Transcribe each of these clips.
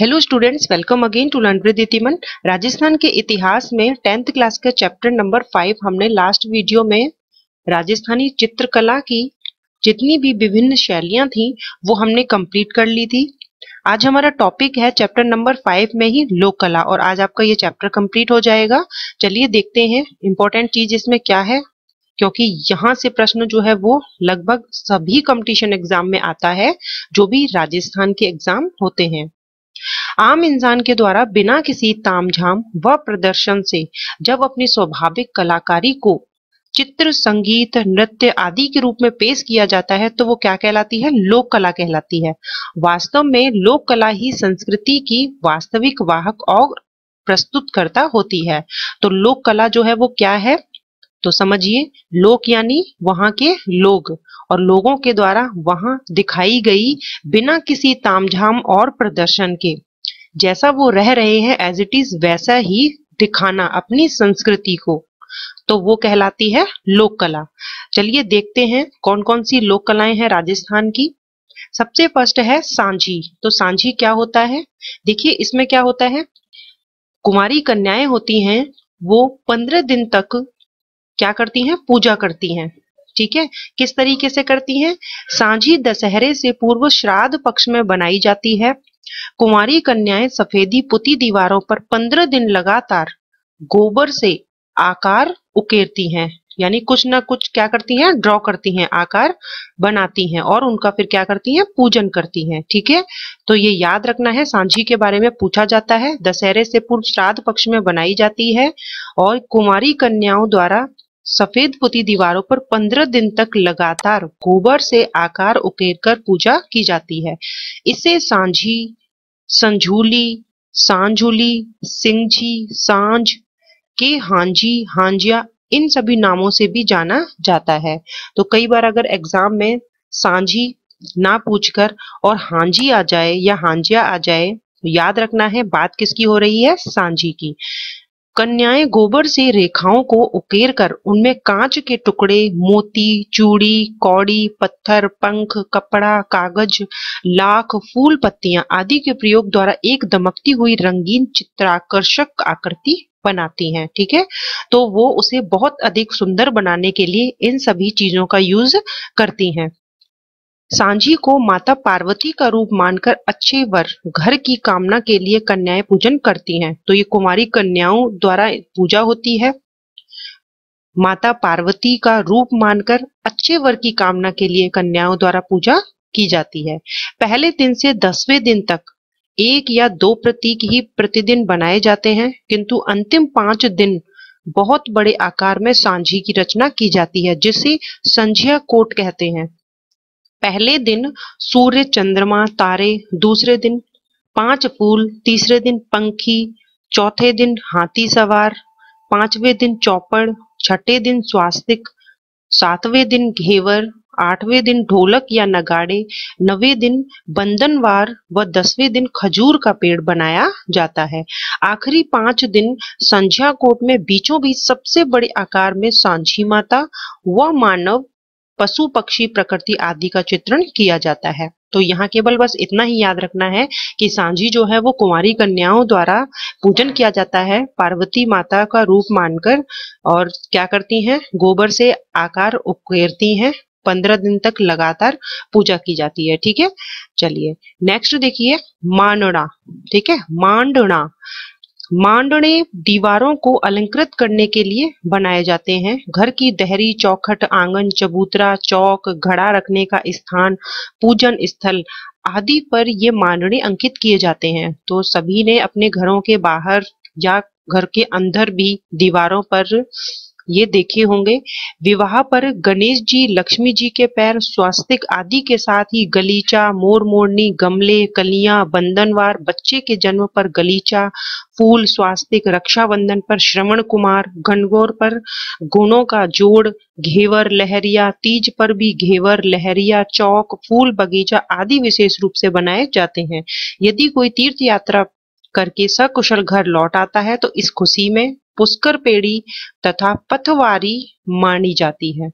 Hello students welcome again to learn Rajasthan के इतिहास में टेंथ क्लास के चैप्टर नंबर फाइव हमने लास्ट वीडियो में राजस्थानी चित्रकला की जितनी भी विभिन्न शैलियां थी वो हमने कंप्लीट कर ली थी आज हमारा टॉपिक है चैप्टर नंबर फाइव में ही लोक कला और आज आपका ये चैप्टर कंप्लीट हो जाएगा चलिए देखते हैं इंपॉर्टेंट चीज इसमें क्या है क्योंकि यहाँ से प्रश्न जो है वो लगभग सभी कॉम्पिटिशन एग्जाम में आता है जो भी राजस्थान के एग्जाम होते हैं आम इंसान के द्वारा बिना किसी तामझाम व प्रदर्शन से जब अपनी स्वाभाविक कलाकारी को चित्र संगीत नृत्य आदि के रूप में पेश किया जाता है तो वो क्या कहलाती है लोक कला कहलाती है वास्तव में लोक कला ही संस्कृति की वास्तविक वाहक और प्रस्तुत करता होती है तो लोक कला जो है वो क्या है तो समझिए लोक यानी वहां के लोग और लोगों के द्वारा वहां दिखाई गई बिना किसी तामझाम और प्रदर्शन के जैसा वो रह रहे हैं एज इट इज वैसा ही दिखाना अपनी संस्कृति को तो वो कहलाती है लोक कला चलिए देखते हैं कौन कौन सी लोक कलाएं हैं राजस्थान की सबसे फर्स्ट है सांझी तो सांझी क्या होता है देखिए इसमें क्या होता है कुमारी कन्याएं होती हैं वो पंद्रह दिन तक क्या करती हैं पूजा करती हैं ठीक है किस तरीके से करती हैं सांझी दशहरे से पूर्व श्राद्ध पक्ष में बनाई जाती है कुंवारी कन्याएं सफेदी पुती दीवारों पर पंद्रह दिन लगातार गोबर से आकार उकेरती हैं यानी कुछ ना कुछ क्या करती हैं ड्रॉ करती हैं आकार बनाती हैं और उनका फिर क्या करती हैं पूजन करती हैं ठीक है तो ये याद रखना है सांझी के बारे में पूछा जाता है दशहरे से पूर्व श्राद्ध पक्ष में बनाई जाती है और कुमारी कन्याओं द्वारा सफेद पुती दीवारों पर पंद्रह दिन तक लगातार गोबर से आकार उकेरकर पूजा की जाती है इसे सांझी संझूली सांझुली सिंझी सांझ के हांजी हांजिया इन सभी नामों से भी जाना जाता है तो कई बार अगर एग्जाम में सांझी ना पूछकर और हांजी आ जाए या हांजिया आ जाए तो याद रखना है बात किसकी हो रही है सांझी की कन्याएं गोबर से रेखाओं को उकेर कर उनमें कांच के टुकड़े मोती चूड़ी कौड़ी पत्थर पंख कपड़ा कागज लाख फूल पत्तियां आदि के प्रयोग द्वारा एक दमकती हुई रंगीन चित्राकर्षक आकृति बनाती हैं ठीक है तो वो उसे बहुत अधिक सुंदर बनाने के लिए इन सभी चीजों का यूज करती हैं सांझी को माता पार्वती का रूप मानकर अच्छे वर घर की कामना के लिए कन्याएं पूजन करती हैं तो ये कुमारी कन्याओं द्वारा पूजा होती है माता पार्वती का रूप मानकर अच्छे वर की कामना के लिए कन्याओं द्वारा पूजा की जाती है पहले दिन से दसवें दिन तक एक या दो प्रतीक ही प्रतिदिन बनाए जाते हैं किंतु अंतिम पांच दिन बहुत बड़े आकार में सांझी की रचना की जाती है जिसे संझिया कोट कहते हैं पहले दिन सूर्य चंद्रमा तारे दूसरे दिन पांच फूल तीसरे दिन पंखी चौथे दिन हाथी सवार पांचवें दिन चौपड़ छठे दिन स्वास्तिक सातवें दिन घेवर आठवें दिन ढोलक या नगाड़े नवे दिन बंधनवार व दसवें दिन खजूर का पेड़ बनाया जाता है आखिरी पांच दिन संध्या कोट में बीचों बीच सबसे बड़े आकार में सांझी माता व मानव पशु पक्षी प्रकृति आदि का चित्रण किया जाता है तो यहाँ केवल बस इतना ही याद रखना है कि सांझी जो है वो कुमारी कन्याओं द्वारा पूजन किया जाता है पार्वती माता का रूप मानकर और क्या करती हैं गोबर से आकार उकेरती हैं पंद्रह दिन तक लगातार पूजा की जाती है ठीक है चलिए नेक्स्ट देखिए मांडणा ठीक है मांडणा मांडणे दीवारों को अलंकृत करने के लिए बनाए जाते हैं घर की दहरी चौखट आंगन चबूतरा चौक घड़ा रखने का स्थान पूजन स्थल आदि पर ये मांडणे अंकित किए जाते हैं तो सभी ने अपने घरों के बाहर या घर के अंदर भी दीवारों पर ये देखे होंगे विवाह पर गणेश जी लक्ष्मी जी के पैर स्वास्तिक आदि के साथ ही गलीचा मोर मोरनी गमले कलियां बंधनवार बच्चे के जन्म पर गलीचा फूल स्वास्तिक रक्षाबंधन पर श्रवण कुमार घनघोर पर गुणों का जोड़ घेवर लहरिया तीज पर भी घेवर लहरिया चौक फूल बगीचा आदि विशेष रूप से बनाए जाते हैं यदि कोई तीर्थ यात्रा करके सकुशल घर लौट आता है तो इस खुशी में पुष्कर पेड़ी तथा पथवारी मानी जाती है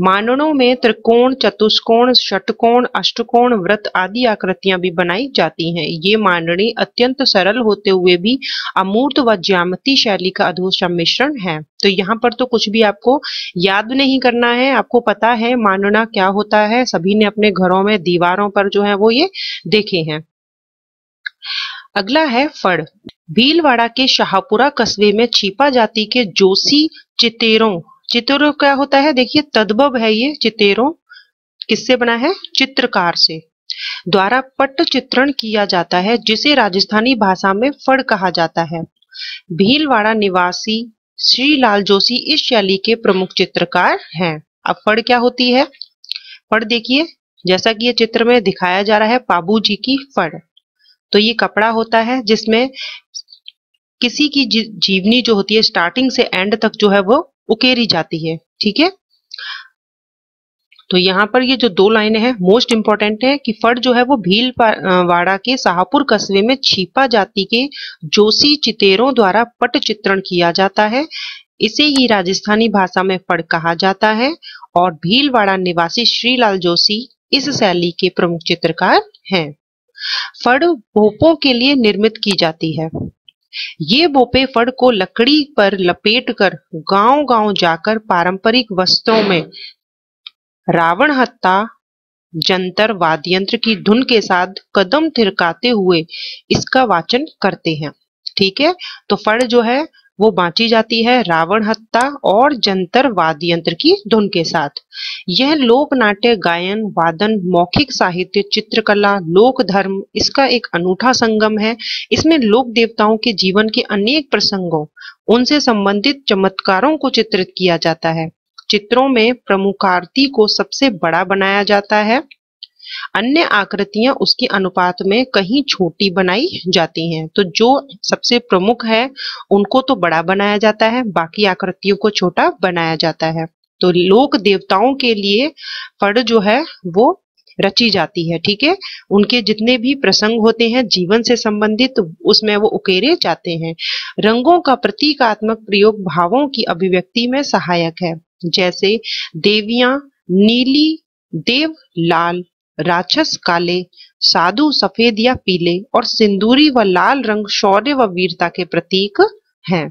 मानणों में त्रिकोण चतुष्कोण षटकोण अष्टकोण व्रत आदि आकृतियां भी बनाई जाती हैं ये माननी अत्यंत सरल होते हुए भी अमूर्त व ज्यामती शैली का अद्भुत सम्मिश्रण है तो यहाँ पर तो कुछ भी आपको याद नहीं करना है आपको पता है मानना क्या होता है सभी ने अपने घरों में दीवारों पर जो है वो ये देखे हैं अगला है फड़ भीलवाड़ा के शाहपुरा कस्बे में छिपा जाति के जोशी चितेरों चितेरों क्या होता है देखिए तद्भव है ये चितेरों किससे बना है चित्रकार से द्वारा पट्ट चित्रण किया जाता है जिसे राजस्थानी भाषा में फड़ कहा जाता है भीलवाड़ा निवासी श्री लाल जोशी इस शैली के प्रमुख चित्रकार हैं अब फड़ क्या होती है फड़ देखिए जैसा कि यह चित्र में दिखाया जा रहा है पाबू जी की फड़ तो ये कपड़ा होता है जिसमें किसी की जीवनी जो होती है स्टार्टिंग से एंड तक जो है वो उकेरी जाती है ठीक है तो यहाँ पर ये जो दो लाइनें हैं मोस्ट इंपॉर्टेंट है कि फट जो है वो भील वाड़ा के शाहपुर कस्बे में छिपा जाति के जोशी चितेरों द्वारा पट चित्रण किया जाता है इसे ही राजस्थानी भाषा में फड़ कहा जाता है और भीलवाड़ा निवासी श्रीलाल जोशी इस शैली के प्रमुख चित्रकार हैं फड़ भोपों के लिए निर्मित की जाती है ये बोपे फड़ को लकड़ी पर लपेटकर गांव-गांव जाकर पारंपरिक वस्त्रों में रावण हत्ता जंतर वाद्यंत्र की धुन के साथ कदम थिरकाते हुए इसका वाचन करते हैं ठीक है तो फड़ जो है वो बांटी जाती है रावण हत्ता और जंतर वाद यंत्र की धुन के साथ यह लोक नाट्य गायन वादन मौखिक साहित्य चित्रकला लोक धर्म इसका एक अनूठा संगम है इसमें लोक देवताओं के जीवन के अनेक प्रसंगों उनसे संबंधित चमत्कारों को चित्रित किया जाता है चित्रों में प्रमुखार्थी को सबसे बड़ा बनाया जाता है अन्य आकृतियां उसके अनुपात में कहीं छोटी बनाई जाती हैं तो जो सबसे प्रमुख है उनको तो बड़ा बनाया जाता है बाकी आकृतियों को छोटा बनाया जाता है तो लोक देवताओं के लिए फड़ जो है वो रची जाती है ठीक है उनके जितने भी प्रसंग होते हैं जीवन से संबंधित उसमें वो उकेरे जाते हैं रंगों का प्रतीकात्मक प्रयोग भावों की अभिव्यक्ति में सहायक है जैसे देवियां नीली देव लाल राक्षस काले साधु सफेद या पीले और सिंदूरी व लाल रंग शौर्य व वीरता के प्रतीक हैं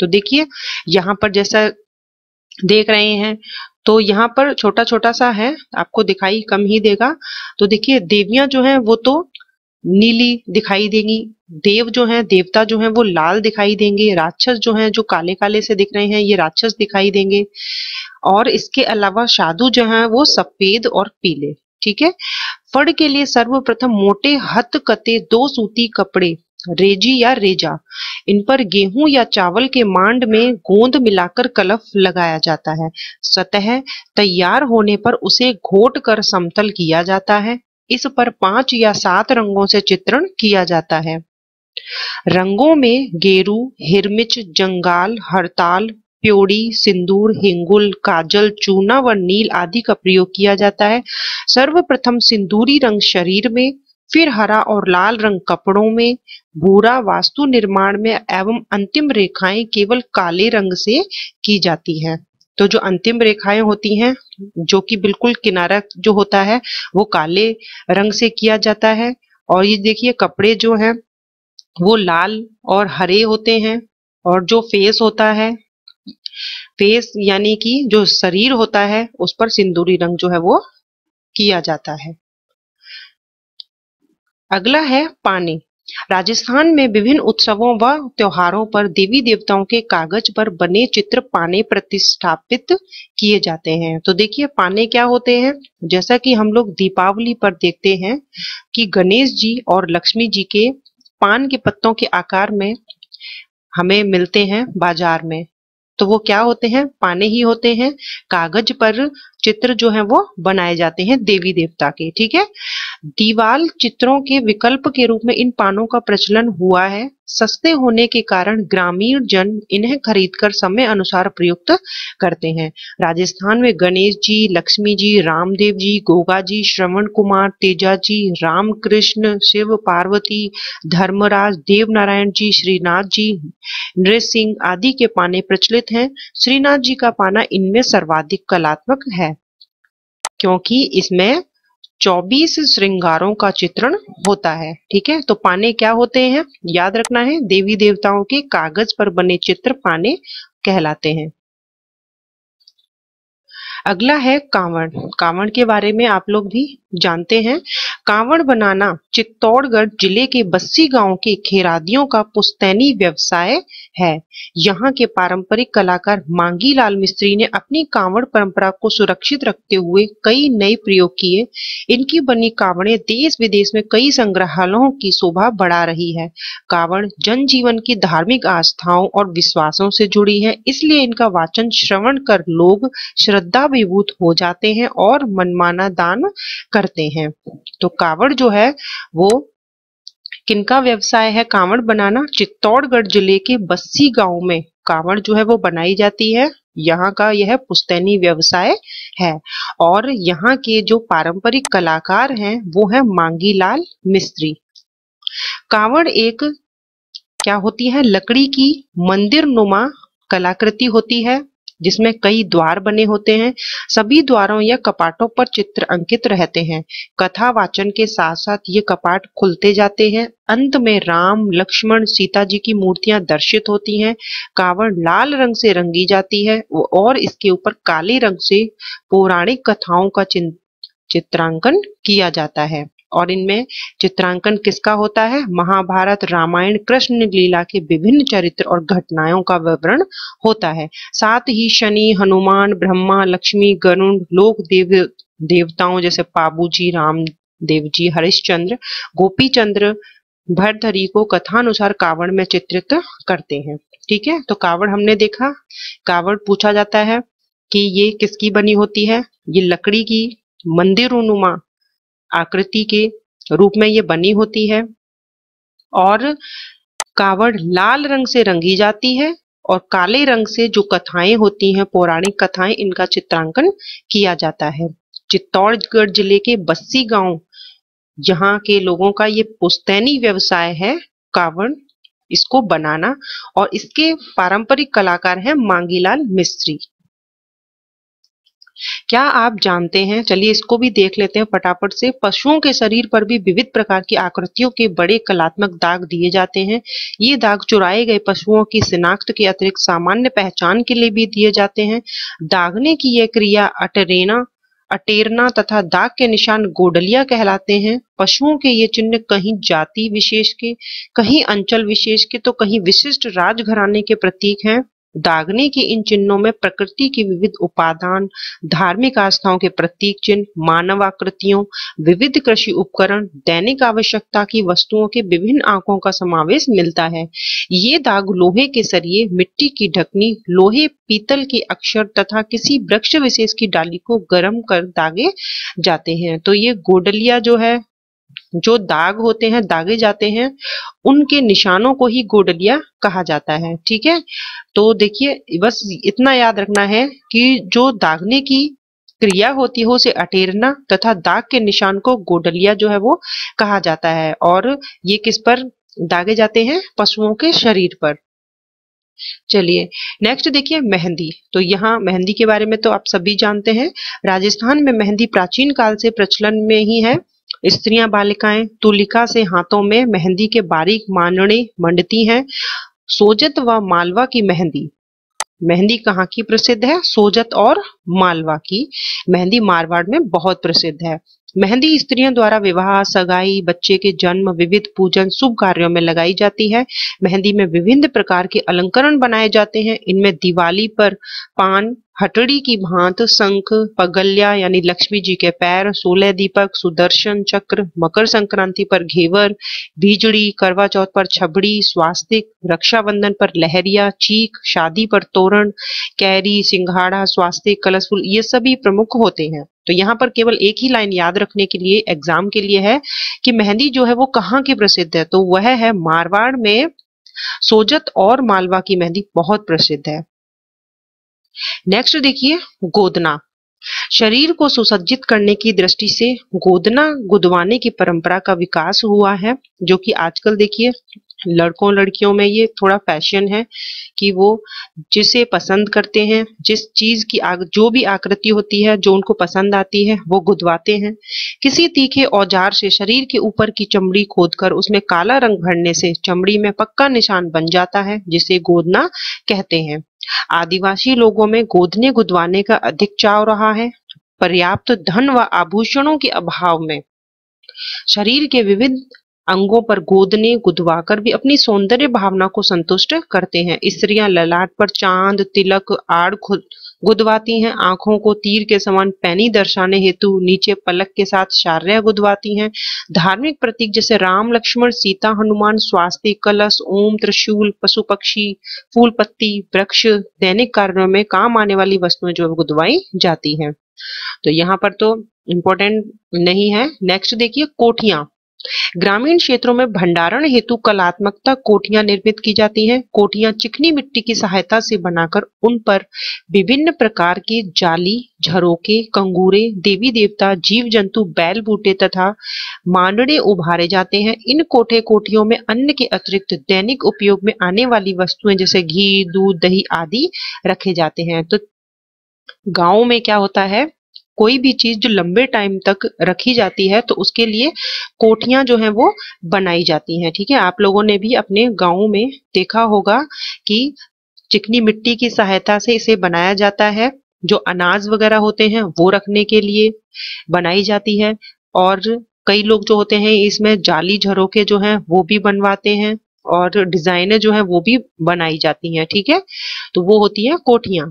तो देखिए यहाँ पर जैसा देख रहे हैं तो यहाँ पर छोटा छोटा सा है आपको दिखाई कम ही देगा तो देखिए देवियां जो हैं वो तो नीली दिखाई देंगी देव जो हैं देवता जो हैं वो लाल दिखाई देंगे राक्षस जो हैं जो काले काले से दिख रहे हैं ये राक्षस दिखाई देंगे और इसके अलावा साधु जो हैं वो सफेद और पीले ठीक है फड़ के लिए सर्वप्रथम मोटे कते दो सूती कपड़े रेजी या रेजा इन पर गेहूं या चावल के मांड में गोंद मिलाकर कलफ लगाया जाता है सतह तैयार होने पर उसे घोट कर समतल किया जाता है इस पर पांच या सात रंगों से चित्रण किया जाता है रंगों में गेरू हिरमिच जंगाल हड़ताल प्योड़ी सिंदूर हिंगुल काजल चूना व नील आदि का प्रयोग किया जाता है सर्वप्रथम सिंदूरी रंग शरीर में फिर हरा और लाल रंग कपड़ों में भूरा वास्तु निर्माण में एवं अंतिम रेखाएं केवल काले रंग से की जाती है तो जो अंतिम रेखाएं होती हैं जो कि बिल्कुल किनारा जो होता है वो काले रंग से किया जाता है और ये देखिए कपड़े जो हैं वो लाल और हरे होते हैं और जो फेस होता है फेस यानी कि जो शरीर होता है उस पर सिंदूरी रंग जो है वो किया जाता है अगला है पानी राजस्थान में विभिन्न उत्सवों व त्योहारों पर देवी देवताओं के कागज पर बने चित्र पाने प्रतिष्ठापित किए जाते हैं तो देखिए पाने क्या होते हैं जैसा कि हम लोग दीपावली पर देखते हैं कि गणेश जी और लक्ष्मी जी के पान के पत्तों के आकार में हमें मिलते हैं बाजार में तो वो क्या होते हैं पाने ही होते हैं कागज पर चित्र जो है वो बनाए जाते हैं देवी देवता के ठीक है दीवाल चित्रों के विकल्प के रूप में इन पानों का प्रचलन हुआ है सस्ते होने के कारण ग्रामीण जन इन्हें खरीदकर समय अनुसार प्रयुक्त करते हैं राजस्थान में गणेश जी लक्ष्मी जी रामदेव जी गोगा जी श्रवण कुमार तेजा जी रामकृष्ण शिव पार्वती धर्मराज देव नारायण जी श्रीनाथ जी नृसिंह सिंह आदि के पाने प्रचलित हैं श्रीनाथ जी का पाना इनमें सर्वाधिक कलात्मक है क्योंकि इसमें चौबीस श्रृंगारों का चित्रण होता है ठीक है तो पाने क्या होते हैं याद रखना है देवी देवताओं के कागज पर बने चित्र पाने कहलाते हैं अगला है कांवड़ कांवड़ के बारे में आप लोग भी जानते हैं कांवड़ बनाना चित्तौड़गढ़ जिले के बस्सी गांव के खेरादियों का पुस्तैनी व्यवसाय है यहाँ के पारंपरिक कलाकार मांगी लाल मिस्त्री ने अपनी कांवड़ परंपरा को सुरक्षित रखते हुए कई नए प्रयोग किए इनकी बनी कांवड़े देश विदेश में कई संग्रहालयों की शोभा बढ़ा रही है कांवड़ जनजीवन की धार्मिक आस्थाओं और विश्वासों से जुड़ी है इसलिए इनका वाचन श्रवण कर लोग श्रद्धा विभूत हो जाते हैं और मनमाना दान कर करते हैं तो कावड़ जो है वो किनका व्यवसाय है कावड़ बनाना चित्तौड़गढ़ जिले के बस्सी गांव में कावड़ जो है वो बनाई जाती है यहाँ का यह पुस्तैनी व्यवसाय है और यहाँ के जो पारंपरिक कलाकार हैं वो है मांगीलाल मिस्त्री कावड़ एक क्या होती है लकड़ी की मंदिर नुमा कलाकृति होती है जिसमें कई द्वार बने होते हैं सभी द्वारों या कपाटों पर चित्र अंकित रहते हैं कथा वाचन के साथ साथ ये कपाट खुलते जाते हैं अंत में राम लक्ष्मण सीता जी की मूर्तियां दर्शित होती हैं कावड़ लाल रंग से रंगी जाती है और इसके ऊपर काले रंग से पौराणिक कथाओं का चित्रांकन किया जाता है और इनमें चित्रांकन किसका होता है महाभारत रामायण कृष्ण लीला के विभिन्न चरित्र और घटनाओं का विवरण होता है साथ ही शनि हनुमान ब्रह्मा लक्ष्मी गरुण लोक देव देवताओं जैसे पाबू जी राम देव जी हरिश्चंद्र गोपी चंद्र भरधरी को कथानुसार कावड़ में चित्रित करते हैं ठीक है तो कावड़ हमने देखा कावड़ पूछा जाता है कि ये किसकी बनी होती है ये लकड़ी की मंदिर उनुमा आकृति के रूप में ये बनी होती है और कावड़ लाल रंग से रंगी जाती है और काले रंग से जो कथाएं होती हैं पौराणिक कथाएं इनका चित्रांकन किया जाता है चित्तौड़गढ़ जिले के बस्सी गांव यहाँ के लोगों का ये पुस्तैनी व्यवसाय है कावड़ इसको बनाना और इसके पारंपरिक कलाकार हैं मांगीलाल मिस्त्री क्या आप जानते हैं चलिए इसको भी देख लेते हैं फटाफट से पशुओं के शरीर पर भी विविध प्रकार की आकृतियों के बड़े कलात्मक दाग दिए जाते हैं ये दाग चुराए गए पशुओं की शिनाख्त के अतिरिक्त सामान्य पहचान के लिए भी दिए जाते हैं दागने की यह क्रिया अटरेना अटेरना तथा दाग के निशान गोडलिया कहलाते हैं पशुओं के ये चिन्ह कहीं जाति विशेष के कहीं अंचल विशेष के तो कहीं विशिष्ट राजघराने के प्रतीक हैं दागने के इन चिन्हों में प्रकृति की विविध उपादान धार्मिक आस्थाओं के प्रतीक चिन्ह मानव आकृतियों विविध कृषि उपकरण दैनिक आवश्यकता की वस्तुओं के विभिन्न आंकों का समावेश मिलता है ये दाग लोहे के सरिये मिट्टी की ढकनी लोहे पीतल के अक्षर तथा किसी वृक्ष विशेष की डाली को गर्म कर दागे जाते हैं तो ये गोडलिया जो है जो दाग होते हैं दागे जाते हैं उनके निशानों को ही गोडलिया कहा जाता है ठीक है तो देखिए बस इतना याद रखना है कि जो दागने की क्रिया होती है हो उसे अटेरना तथा दाग के निशान को गोडलिया जो है वो कहा जाता है और ये किस पर दागे जाते हैं पशुओं के शरीर पर चलिए नेक्स्ट देखिए मेहंदी तो यहाँ मेहंदी के बारे में तो आप सभी जानते हैं राजस्थान में मेहंदी प्राचीन काल से प्रचलन में ही है स्त्रियां बालिकाएं तुलिका से हाथों में मेहंदी के बारीक मानने मंडती हैं सोजत व मालवा की मेहंदी मेहंदी कहाँ की प्रसिद्ध है सोजत और मालवा की मेहंदी मारवाड़ में बहुत प्रसिद्ध है मेहंदी स्त्रियों द्वारा विवाह सगाई बच्चे के जन्म विविध पूजन शुभ कार्यों में लगाई जाती है मेहंदी में विभिन्न प्रकार के अलंकरण बनाए जाते हैं इनमें दिवाली पर पान हटड़ी की भांत संख पगल्या यानी लक्ष्मी जी के पैर सोलह दीपक सुदर्शन चक्र मकर संक्रांति पर घेवर भीजड़ी करवा चौथ पर छबड़ी स्वास्तिक रक्षाबंधन पर लहरिया चीख शादी पर तोरण कैरी सिंघाड़ा स्वास्तिक कलशफुल ये सभी प्रमुख होते हैं तो यहाँ पर केवल एक ही लाइन याद रखने के लिए एग्जाम के लिए है कि मेहंदी जो है वो कहाँ की प्रसिद्ध है तो वह है मारवाड़ में सोजत और मालवा की मेहंदी बहुत प्रसिद्ध है नेक्स्ट देखिए गोदना शरीर को सुसज्जित करने की दृष्टि से गोदना गुदवाने की परंपरा का विकास हुआ है जो कि आजकल देखिए लड़कों लड़कियों में ये थोड़ा फैशन है कि वो जिसे पसंद करते हैं जिस चीज की आग, जो भी आकृति होती है जो उनको पसंद आती है वो गुदवाते हैं किसी तीखे औजार से शरीर के ऊपर की चमड़ी खोदकर उसमें काला रंग भरने से चमड़ी में पक्का निशान बन जाता है जिसे गोदना कहते हैं आदिवासी लोगों में गोदने गुदवाने का अधिक चाव रहा है पर्याप्त धन व आभूषणों के अभाव में शरीर के विविध अंगों पर गोदने गुदवाकर भी अपनी सौंदर्य भावना को संतुष्ट करते हैं स्त्रियां ललाट पर चांद तिलक आड़ खुद गुदवाती हैं आंखों को तीर के समान पैनी दर्शाने हेतु नीचे पलक के साथ शार्य गुदवाती हैं धार्मिक प्रतीक जैसे राम लक्ष्मण सीता हनुमान स्वास्थ्य कलश ओम त्रिशूल पशु पक्षी फूल पत्ती वृक्ष दैनिक कार्यों में काम आने वाली वस्तुएं जो गुदवाई जाती है तो यहाँ पर तो इम्पोर्टेंट नहीं है नेक्स्ट देखिए कोठिया ग्रामीण क्षेत्रों में भंडारण हेतु कलात्मकता कोठियां निर्मित की जाती हैं। कोठियां चिकनी मिट्टी की सहायता से बनाकर उन पर विभिन्न प्रकार के जाली झरोके कंगूरे देवी देवता जीव जंतु बैल बूटे तथा मांडड़े उभारे जाते हैं इन कोठे कोठियों में अन्न के अतिरिक्त दैनिक उपयोग में आने वाली वस्तुएं जैसे घी दूध दही आदि रखे जाते हैं तो गाँव में क्या होता है कोई भी चीज जो लंबे टाइम तक रखी जाती है तो उसके लिए कोठियां जो है वो बनाई जाती हैं ठीक है आप लोगों ने भी अपने गाँव में देखा होगा कि चिकनी मिट्टी की सहायता से इसे बनाया जाता है जो अनाज वगैरह होते हैं वो रखने के लिए बनाई जाती है और कई लोग जो होते हैं इसमें जाली झरोके जो हैं वो भी बनवाते हैं और डिजाइने जो है वो भी बनाई जाती हैं ठीक है तो वो होती है कोठियां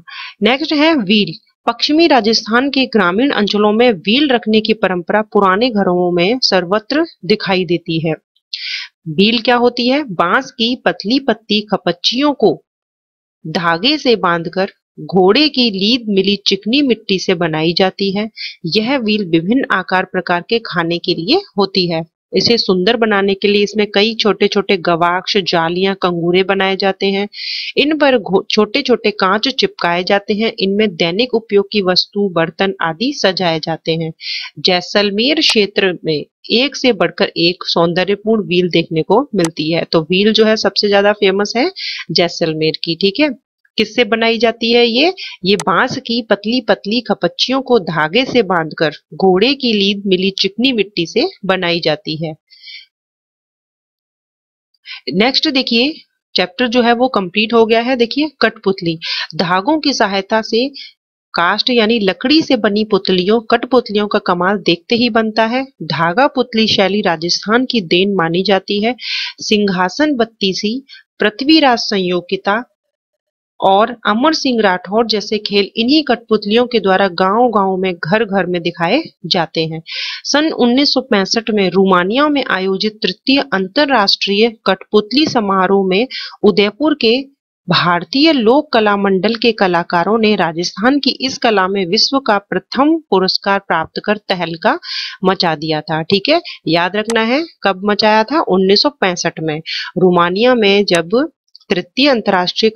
नेक्स्ट है व्हील पश्चिमी राजस्थान के ग्रामीण अंचलों में व्हील रखने की परंपरा पुराने घरों में सर्वत्र दिखाई देती है व्हील क्या होती है बांस की पतली पत्ती खपच्चियों को धागे से बांधकर घोड़े की लीद मिली चिकनी मिट्टी से बनाई जाती है यह व्हील विभिन्न आकार प्रकार के खाने के लिए होती है इसे सुंदर बनाने के लिए इसमें कई छोटे छोटे गवाक्ष जालियां कंगूरे बनाए जाते हैं इन पर छोटे छोटे कांच चिपकाए जाते हैं इनमें दैनिक उपयोग की वस्तु बर्तन आदि सजाए जाते हैं जैसलमेर क्षेत्र में एक से बढ़कर एक सौंदर्यपूर्ण व्हील देखने को मिलती है तो व्हील जो है सबसे ज्यादा फेमस है जैसलमेर की ठीक है किससे बनाई जाती है ये ये बांस की पतली पतली खपच्चियों को धागे से बांधकर घोड़े की लीद मिली चिकनी मिट्टी से बनाई जाती है नेक्स्ट देखिए चैप्टर जो है वो कंप्लीट हो गया है देखिए कठपुतली धागों की सहायता से कास्ट यानी लकड़ी से बनी पुतलियों कठपुतलियों का कमाल देखते ही बनता है धागा पुतली शैली राजस्थान की देन मानी जाती है सिंहासन बत्तीसी पृथ्वीराज संयोगिता और अमर सिंह राठौर जैसे खेल इन्हीं कठपुतलियों के द्वारा गांव गांव में घर घर में दिखाए जाते हैं सन 1965 में रोमानिया में आयोजित तृतीय अंतरराष्ट्रीय कठपुतली समारोह में उदयपुर के भारतीय लोक कला मंडल के कलाकारों ने राजस्थान की इस कला में विश्व का प्रथम पुरस्कार प्राप्त कर तहलका मचा दिया था ठीक है याद रखना है कब मचाया था 1965 में रोमानिया में जब तृतीय अंतर्राष्ट्रीय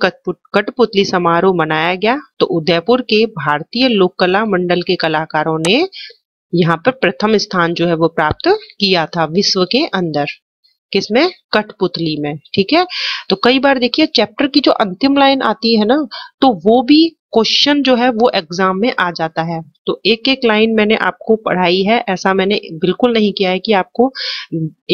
कठपुतली समारोह मनाया गया तो उदयपुर के भारतीय लोक कला मंडल के कलाकारों ने यहाँ पर प्रथम स्थान जो है वो प्राप्त किया था विश्व के अंदर किसमें कठपुतली में ठीक है तो कई बार देखिए चैप्टर की जो अंतिम लाइन आती है ना तो वो भी क्वेश्चन जो है वो एग्जाम में आ जाता है तो एक एक लाइन मैंने आपको पढ़ाई है ऐसा मैंने बिल्कुल नहीं किया है कि आपको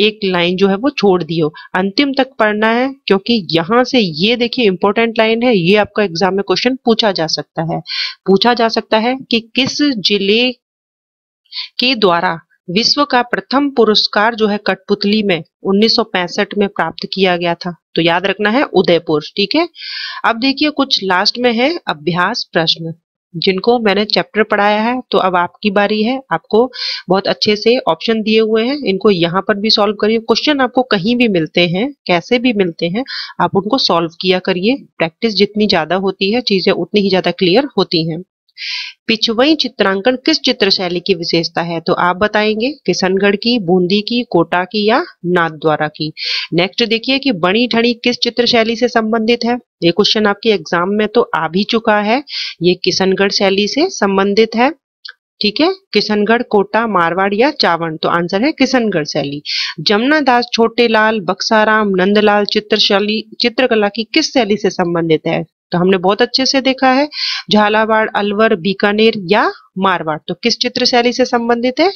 एक लाइन जो है वो छोड़ दियो अंतिम तक पढ़ना है क्योंकि यहाँ से ये देखिए इंपॉर्टेंट लाइन है ये आपका एग्जाम में क्वेश्चन पूछा जा सकता है पूछा जा सकता है कि किस जिले के द्वारा विश्व का प्रथम पुरस्कार जो है कठपुतली में 1965 में प्राप्त किया गया था तो याद रखना है उदयपुर ठीक है अब देखिए कुछ लास्ट में है अभ्यास प्रश्न जिनको मैंने चैप्टर पढ़ाया है तो अब आपकी बारी है आपको बहुत अच्छे से ऑप्शन दिए हुए हैं इनको यहाँ पर भी सॉल्व करिए क्वेश्चन आपको कहीं भी मिलते हैं कैसे भी मिलते हैं आप उनको सॉल्व किया करिए प्रैक्टिस जितनी ज़्यादा होती है चीज़ें उतनी ही ज़्यादा क्लियर होती हैं पिछवई चित्रांकन किस चित्र शैली की विशेषता है तो आप बताएंगे किशनगढ़ की बूंदी की कोटा की या नाथ द्वारा की नेक्स्ट देखिए कि बणी ठणी किस चित्र शैली से संबंधित है ये क्वेश्चन आपके एग्जाम में तो आ भी चुका है ये किशनगढ़ शैली से संबंधित है ठीक है किशनगढ़ कोटा मारवाड़ या चावन तो आंसर है किशनगढ़ शैली जमुना दास छोटेलाल बक्साराम नंदलाल चित्र शैली चित्रकला की किस शैली से संबंधित है तो हमने बहुत अच्छे से देखा है झालावाड़ अलवर बीकानेर या मारवाड़ तो किस चित्रशैली से संबंधित है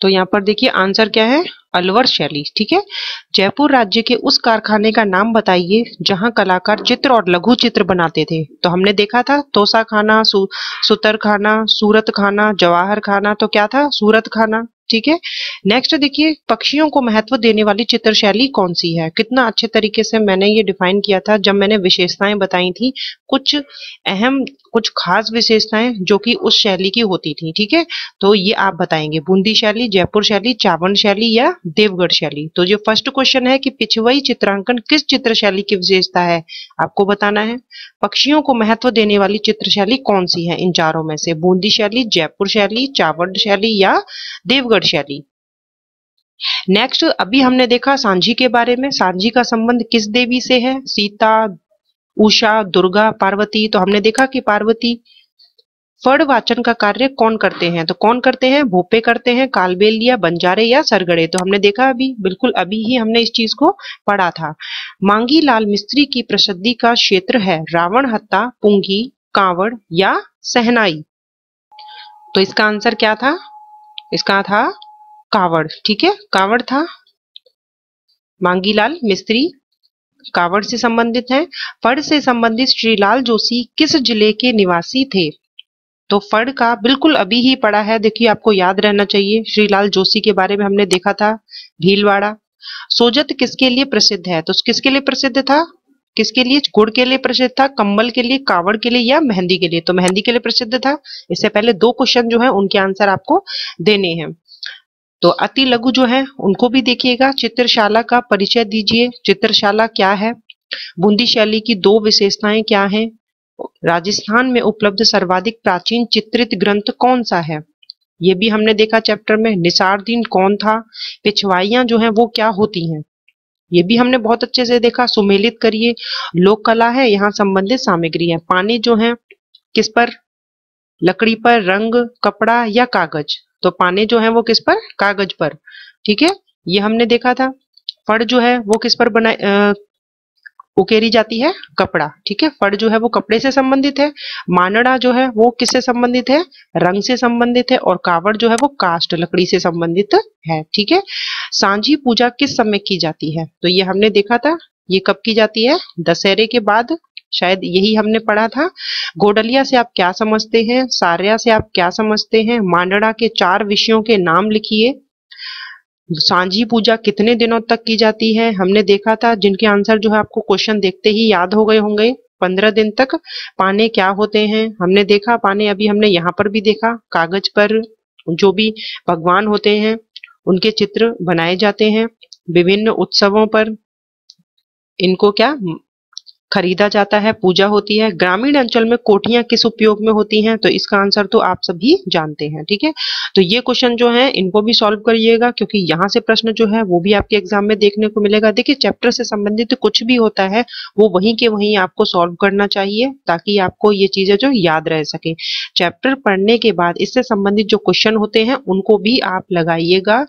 तो यहाँ पर देखिए आंसर क्या है अलवर शैली ठीक है जयपुर राज्य के उस कारखाने का नाम बताइए जहां कलाकार चित्र और लघु चित्र बनाते थे तो हमने देखा था तोसा खाना सु, सुतर खाना सूरत खाना जवाहर खाना तो क्या था सूरत खाना ठीक है नेक्स्ट देखिए पक्षियों को महत्व देने वाली चित्र शैली कौन सी है कितना अच्छे तरीके से मैंने ये डिफाइन किया था जब मैंने विशेषताएं बताई थी कुछ अहम कुछ खास विशेषताएं जो कि उस शैली की होती थी ठीक है तो ये आप बताएंगे बूंदी शैली जयपुर शैली चावन शैली या देवगढ़ शैली तो जो फर्स्ट क्वेश्चन है कि पिछवई चित्रांकन किस शैली की विशेषता है आपको बताना है पक्षियों को महत्व देने वाली चित्र शैली कौन सी है इन चारों में से बूंदी शैली जयपुर शैली चावड़ शैली या देवगढ़ शैली नेक्स्ट अभी हमने देखा सांझी के बारे में सांझी का संबंध किस देवी से है सीता उषा दुर्गा पार्वती तो हमने देखा कि पार्वती फड़ वाचन का कार्य कौन करते हैं तो कौन करते हैं भोपे करते हैं कालबेल या बंजारे या सरगड़े तो हमने देखा अभी बिल्कुल अभी ही हमने इस चीज को पढ़ा था मांगी लाल मिस्त्री की प्रसिद्धि का क्षेत्र है रावण हत्ता पुंगी कांवड़ या सहनाई तो इसका आंसर क्या था इसका था कांवड़ ठीक है कांवड़ था मांगीलाल मिस्त्री कावड़ से संबंधित है फड़ से संबंधित श्रीलाल जोशी किस जिले के निवासी थे तो फड़ का बिल्कुल अभी ही पड़ा है देखिए आपको याद रहना चाहिए श्रीलाल जोशी के बारे में हमने देखा था भीलवाड़ा सोजत किसके लिए प्रसिद्ध है तो किसके लिए प्रसिद्ध था किसके लिए गुड़ के लिए प्रसिद्ध था कम्बल के लिए कावड़ के लिए या मेहंदी के लिए तो मेहंदी के लिए प्रसिद्ध था इससे पहले दो क्वेश्चन जो है उनके आंसर आपको देने हैं तो अति लघु जो है उनको भी देखिएगा चित्रशाला का परिचय दीजिए चित्रशाला क्या है बूंदी शैली की दो विशेषताएं क्या हैं राजस्थान में उपलब्ध सर्वाधिक प्राचीन चित्रित ग्रंथ कौन सा है ये भी हमने देखा चैप्टर में निसारदीन कौन था पिछवाइयां जो है वो क्या होती हैं ये भी हमने बहुत अच्छे से देखा सुमेलित करिए लोक कला है यहाँ संबंधित सामग्री है पानी जो है किस पर लकड़ी पर रंग कपड़ा या कागज तो पाने जो है वो किस पर कागज पर ठीक है ये हमने देखा था फड़ जो है वो किस पर बनाए उकेरी जाती है कपड़ा ठीक है फड़ जो है वो कपड़े से संबंधित है मानड़ा जो है वो किससे संबंधित है रंग से संबंधित है और कावड़ जो है वो कास्ट लकड़ी से संबंधित है ठीक है सांझी पूजा किस समय की जाती है तो ये हमने देखा था ये कब की जाती है दशहरे के बाद शायद यही हमने पढ़ा था गोडलिया से आप क्या समझते हैं सारिया से आप क्या समझते हैं मांडड़ा के चार विषयों के नाम लिखिए सांझी पूजा कितने दिनों तक की जाती है हमने देखा था जिनके आंसर जो है आपको क्वेश्चन देखते ही याद हो गए होंगे पंद्रह दिन तक पाने क्या होते हैं हमने देखा पाने अभी हमने यहाँ पर भी देखा कागज पर जो भी भगवान होते हैं उनके चित्र बनाए जाते हैं विभिन्न उत्सवों पर इनको क्या खरीदा जाता है पूजा होती है ग्रामीण अंचल में कोठियां किस उपयोग में होती हैं तो इसका आंसर तो आप सभी जानते हैं ठीक है तो ये क्वेश्चन जो है इनको भी सॉल्व करिएगा क्योंकि यहाँ से प्रश्न जो है वो भी आपके एग्जाम में देखने को मिलेगा देखिए चैप्टर से संबंधित तो कुछ भी होता है वो वहीं के वहीं आपको सॉल्व करना चाहिए ताकि आपको ये चीजें जो याद रह सके चैप्टर पढ़ने के बाद इससे संबंधित जो क्वेश्चन होते हैं उनको भी आप लगाइएगा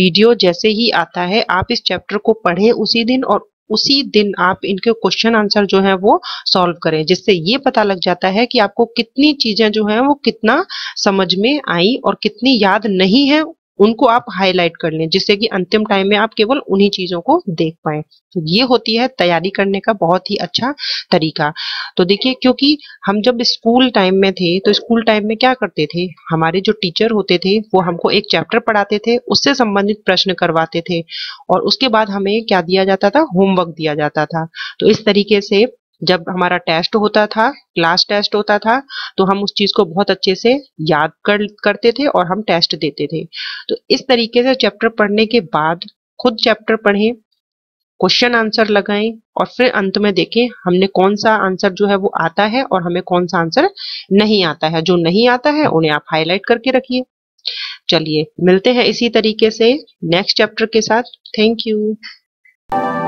वीडियो जैसे ही आता है आप इस चैप्टर को पढ़े उसी दिन और उसी दिन आप इनके क्वेश्चन आंसर जो है वो सॉल्व करें जिससे ये पता लग जाता है कि आपको कितनी चीजें जो है वो कितना समझ में आई और कितनी याद नहीं है उनको आप हाईलाइट कर लें जिससे कि अंतिम टाइम में आप केवल उन्हीं चीज़ों को देख पाए तो ये होती है तैयारी करने का बहुत ही अच्छा तरीका तो देखिए क्योंकि हम जब स्कूल टाइम में थे तो स्कूल टाइम में क्या करते थे हमारे जो टीचर होते थे वो हमको एक चैप्टर पढ़ाते थे उससे संबंधित प्रश्न करवाते थे और उसके बाद हमें क्या दिया जाता था होमवर्क दिया जाता था तो इस तरीके से जब हमारा टेस्ट होता था क्लास टेस्ट होता था तो हम उस चीज़ को बहुत अच्छे से याद कर करते थे और हम टेस्ट देते थे तो इस तरीके से चैप्टर पढ़ने के बाद खुद चैप्टर पढ़ें क्वेश्चन आंसर लगाएं और फिर अंत में देखें हमने कौन सा आंसर जो है वो आता है और हमें कौन सा आंसर नहीं आता है जो नहीं आता है उन्हें आप हाईलाइट करके रखिए चलिए मिलते हैं इसी तरीके से नेक्स्ट चैप्टर के साथ थैंक यू